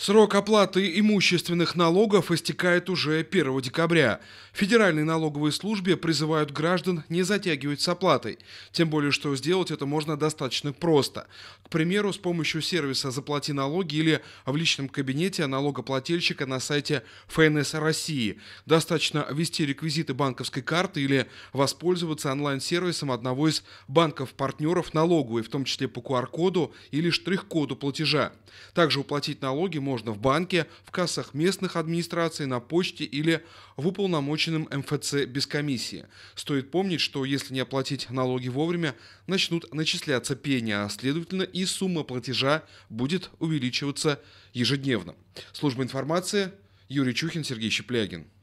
Срок оплаты имущественных налогов истекает уже 1 декабря. Федеральной налоговой службе призывают граждан не затягивать с оплатой. Тем более, что сделать это можно достаточно просто. К примеру, с помощью сервиса «Заплати налоги» или в личном кабинете налогоплательщика на сайте ФНС России. Достаточно ввести реквизиты банковской карты или воспользоваться онлайн-сервисом одного из банков-партнеров налоговой, в том числе по QR-коду или штрих-коду платежа. Также уплатить налоги можно в банке, в кассах местных администраций, на почте или в уполномоченном МФЦ без комиссии. Стоит помнить, что если не оплатить налоги вовремя, начнут начисляться пения, а следовательно и сумма платежа будет увеличиваться ежедневно. Служба информации Юрий Чухин, Сергей Щеплягин.